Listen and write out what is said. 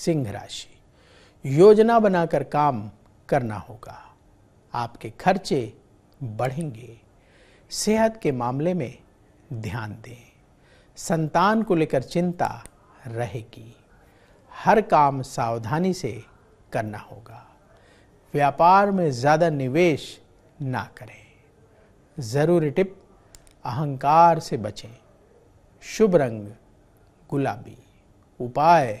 सिंह राशि योजना बनाकर काम करना होगा आपके खर्चे बढ़ेंगे सेहत के मामले में ध्यान दें संतान को लेकर चिंता रहेगी हर काम सावधानी से करना होगा व्यापार में ज़्यादा निवेश ना करें ज़रूरी टिप अहंकार से बचें शुभ रंग गुलाबी उपाय